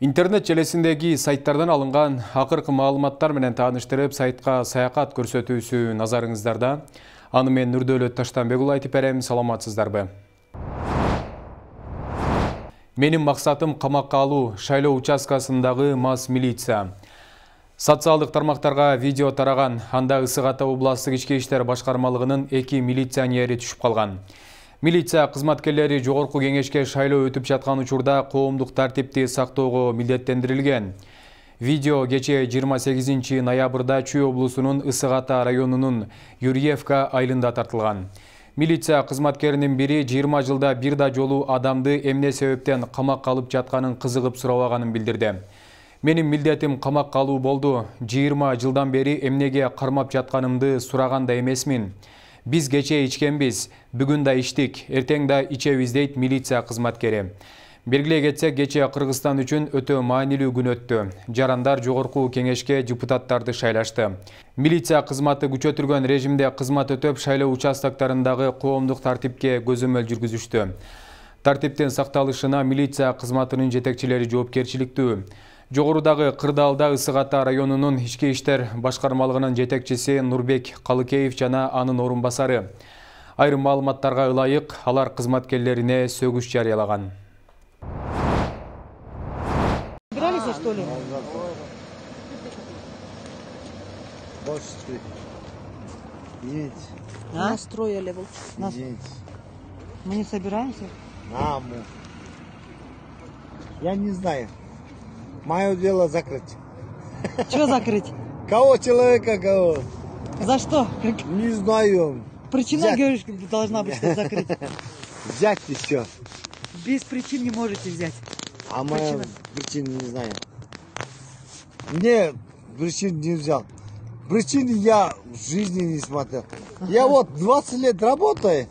интернет желесиндеги сайттардан алынган акыркы маалыматтар менен тааныштырып сайтка саякат көрсөтүүсү назарыңыздарда аны мен нурдөөлөт таштанбек уулу айтып берем саламатсыздарбы менин максатым камакка алуу шайлоо участкасындагы мас милиция социалдык тармактарга видео тараган анда ысык ата областтык ички иштер башкармалыгынын эки милиционери түшүп калган милиция кызматкерлери жогорку кеңешке шайлоо өтүп жаткан учурда коомдук тартипти сактоого милдеттендирилген видео кечээ жыйырма сегизинчи ноябрда чүй облусунун ысык ата районунун юрьевка айылында тартылган милиция кызматкеринин бири жыйырма жылда бир да жолу адамды эмне себептен камакка алып жатканын кызыгып сурабаганын билдирди менин милдетим камакка алуу болду жыйырма жылдан бери эмнеге кармап жатканымды сураган да эмесмин биз кечээ ичкенбиз бүгүн да ичтик эртең да ичебиз дейт милиция кызматкери белгилей кетсек кечээ кыргызстан үчүн өтө маанилүү күн өттү жарандар жогорку кеңешке депутаттарды шайлашты милиция кызматы күчөтүлгөн режимде кызмат өтөп шайлоо участоктарындагы коомдук тартипке көзөмөл жүргүзүштү тартиптин сакталышына милиция кызматынын жетекчилери жоопкерчиликтүү жогорудагы кырдаалда ысык ата районунун ички иштер башкармалыгынын жетекчиси нурбек калыкеев жана анын орун басары айрым маалыматтарга ылайык алар кызматкерлерине сөгүш жарыялаганлчто линастрое мы не собираемся я не знаю Мое дело закрыть. Что закрыть? Кого человека, кого? За что? Не знаю. Причина, взять. говоришь, должна быть, что закрыть. Взять и все. Без причин не можете взять. А мы Причина. причин не знаю. Мне причин не взял. Причин я в жизни не смотрел. Ага. Я вот 20 лет работаю.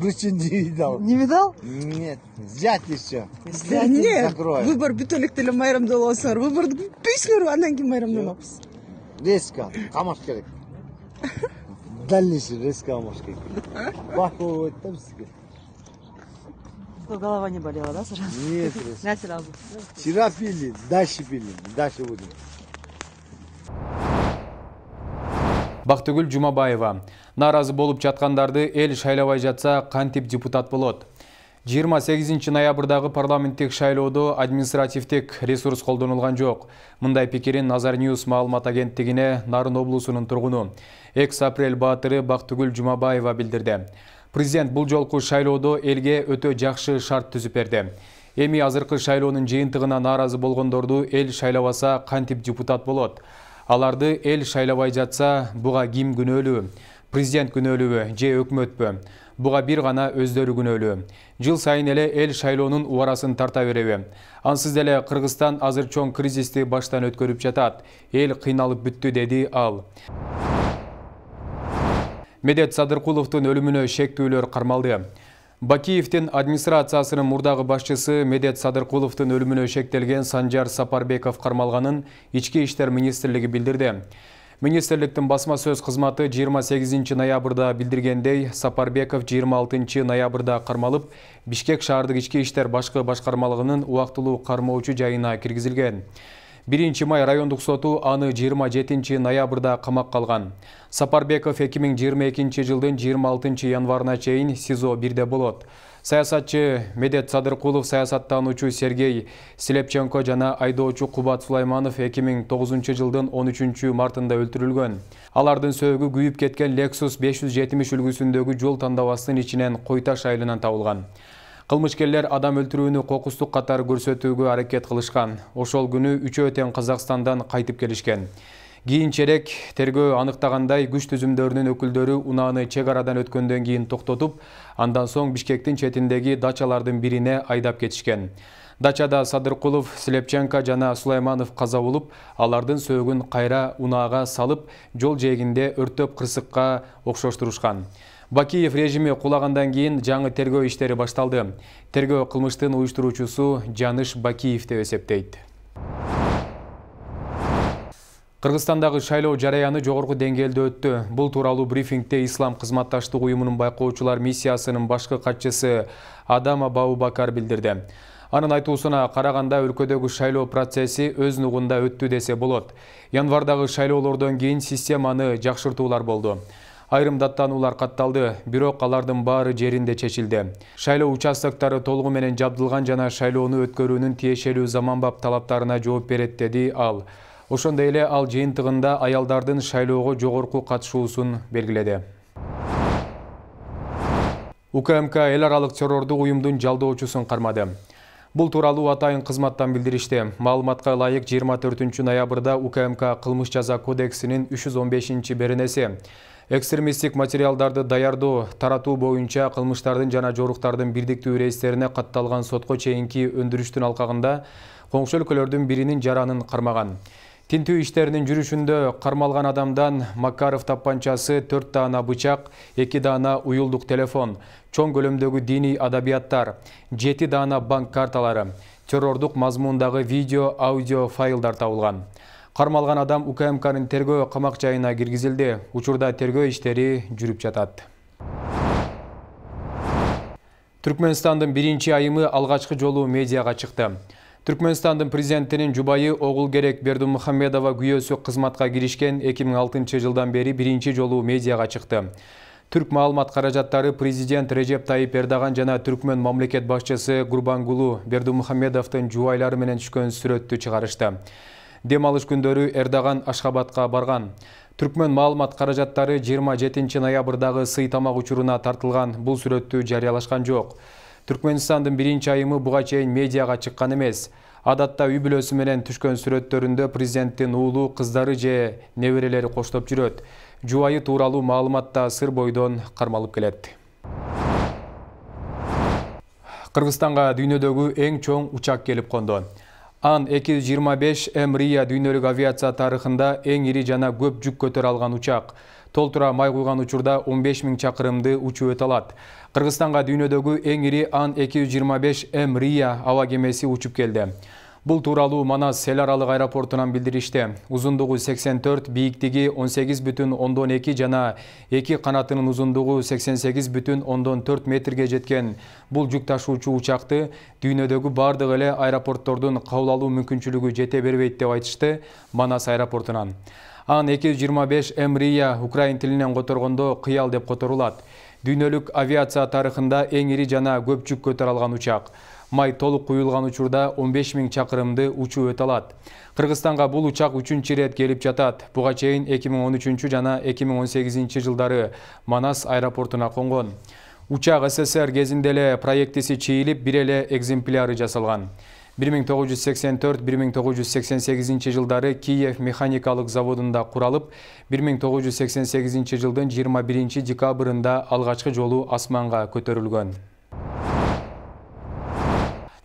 Ключи не видал. Не видал? Нет, взять еще. Взять Нет, закроем. выбор битолик тілі майрам доласыр. Выбор пишнер анан кейін майрам долапсыз. Резка, қамаш керек. Дальнейший резка қамаш керек. Бақылып өттім Что, голова не болела, да, сразу? Нет, На сразу. Вчера пили, дальше пили, дальше будем. бактыгүл жумабаева нааразы болуп жаткандарды эл шайлабай жатса кантип депутат болот жыйырма сегизинчи ноябрдагы парламенттик шайлоодо административдик ресурс колдонулган жок мындай пикирин назар ньюс маалымат агенттигине нарын облусунун тургуну экс апрель баатыры бактыгүл жумабаева билдирди президент бул жолку шайлоодо элге өтө жакшы шарт түзүп берди эми азыркы шайлоонун жыйынтыгына нааразы болгондорду эл шайлабаса кантип депутат болот Аларды эл шайлабай жатса, бұға ким өлі, президент күнөлі же өкмөтпү Бұға бір ғана күн өлі. Жыл сайын әлі эл шайлауының уарасын тарта береби Ансыз әлі Қырғыстан азыр чон кризисті баштан өткөріп жатат. әл қиналып бүтті деді ал. Медет Садырқұловтың өліміні шектүүлөр қармалды. бакиевтин администрациясынын мурдагы башчысы медет садыркуловдун өлүмүнө шектелген санжар сапарбеков кармалганын ички иштер министрлиги билдирди министрликтин басма сөз кызматы жыйырма сегизинчи ноябрда билдиргендей сапарбеков жыйырма алтынчы ноябрда кармалып бишкек шаардык ички иштер башкы башкармалыгынын убактылуу кармоочу жайына киргизилген 1 май райондық соту аны 27 ноябрда қамақ қалған. Сапарбеков 2022 жылдың 26 январына чейін СИЗО 1-де болот. Саясатчы Медет саясаттан саясаттануучу Сергей Селепченко жана айдоочу Кубат Сулайманов 2009 жылдың 13 мартында өлтүрүлгөн. Алардың сөөгү күйіп кеткен Lexus 570 үлгісіндегі жол тандабасынын ичинен койта шайылынан табылган. Кылмышкерлер адам өлтүрүүнү кокустук қатар көрсөтүүгө аракет кылышкан. Ошол күнү үчөө өтен Казакстандан қайтып келишкен. Кийинчерээк тергөө анықтағандай күч түзүмдөрүнүн өкүлдөрү унааны чек арадан өткөндөн кийин токтотуп, андан соң Бішкектің четиндеги дачалардың біріне айдап кетишкен. Дачада Садыркулов, Слепченко жана Сулайманов қаза болуп, алардын сөөгүн кайра унаага салып, жол жегінде өрттөп кырсыкка окшоштурушкан. бакиев режими кулагандан кийин жаңы тергөө иштери башталды тергөө кылмыштын уюштуруучусу жаныш бакиев деп эсептейт кыргызстандагы шайлоо жараяны жогорку деңгээлде өттү бул тууралуу брифингде ислам кызматташтык уюмунун байкоочулар миссиясынын башкы катчысы адама баубакар билдирди анын айтуусуна караганда өлкөдөгү шайлоо процесси өз нугунда өттү десе болот январдагы шайлоолордон кийин системаны жакшыртуулар болду айрым даттануулар катталды бирок алардын баары жеринде чечилди шайлоо участоктору толугу менен жабдылган жана шайлоону өткөрүүнүн тиешелүү заманбап талаптарына жооп берет деди ал ошондой эле ал жыйынтыгында аялдардын шайлоого жогорку катышуусун белгиледи укмк эл аралык террордук уюмдун жалдоочусун кармады бул тууралуу атайын кызматтан билдиришти маалыматка ылайык жыйырма төртүнчү ноябрда укмк кылмыш жаза кодексинин үч жүз он бешинчи беренеси экстремисттик материалдарды даярдоо таратуу боюнча кылмыштардын жана жоруктардын бирдиктүү рейстерине катталган сотко чейинки өндүрүштүн алкагында коңшу өлкөлөрдүн биринин жаранын кармаган тинтүү иштеринин жүрүшүндө кармалган адамдан макаров таппанчасы төрт даана бычак эки даана уюлдук телефон чоң көлөмдөгү диний адабияттар жети даана банк карталары террордук мазмундагы видео аудио файлдар табылган кармалган адам укмкнын тергөө камак жайына киргизилди учурда тергөө иштери жүрүп жатат түркмөнстандын биринчи айымы алгачкы жолу медиага чыкты түркмөнстандын президентинин жубайы огул огулкерек бердумухаммедова күйөөсү кызматка киришкен эки миң алтынчы жылдан бери биринчи жолу медиага чыкты түрк маалымат каражаттары президент режеп тайип эрдоган жана түркмөн мамлекет башчысы гурбангулу бердымухаммедовдун жубайлары менен түшкөн сүрөттү чыгарышты дем алыш күндөрү эрдаган ашхабадка барган түркмөн маалымат каражаттары жыйырма жетинчи ноябрдагы сый тамак учуруна тартылган бул сүрөттү жарыялашкан жок түркмөнстандын биринчи айымы буга чейин медиага чыккан эмес адатта үй бүлөсү менен түшкөн сүрөттөрүндө президенттин уулу кыздары же неберелери коштоп жүрөт жубайы тууралуу маалымат да сыр бойдон кармалып келет кыргызстанга дүйнөдөгү эң чоң учак келип конду ан 225 жүз м рия дүйнөлүк авиация тарыхында эң ири жана көп жүк көтөрө алган учак толтура май куйган учурда он беш миң чакырымды учуп өтө алат кыргызстанга дүйнөдөгү эң ири ан 225 жүз жыйырма м рия аба кемеси учуп келди бул тууралуу манас эл аралык аэропортунан билдиришти узундугу сексен төрт бийиктиги он сегиз бүтүн ондон эки жана эки канатынын узундугу сексен сегиз бүтүн ондон төрт метрге жеткен бул жүк ташуучу учакты дүйнөдөгү бардык эле аэропорттордун кабыл алуу мүмкүнчүлүгү жете бербейт деп айтышты манас аэропортунан ан эки жүз жыйырма беш мрия украин тилинен которгондо кыял деп которулат дүйнөлүк авиация тарыхында эң ири жана көп жүк көтөрө алган учак май толук куюлган учурда он беш миң чакырымды учуп өтө алат кыргызстанга бул учак үчүнчү ирет келип жатат буга чейин эки миң он үчүнчү жана эки миң он сегизинчи жылдары манас аэропортуна конгон учак ссср кезинде эле проектиси чийилип бир эле экземпляры жасалган бир миң тогуз жүз сексен төрт бир миң тогуз жүз сексен сегизинчи жылдары киев механикалык заводунда куралып бир миң тогуз жүз сексен сегизинчи жылдын жыйырма биринчи декабрында алгачкы жолу асманга көтөрүлгөн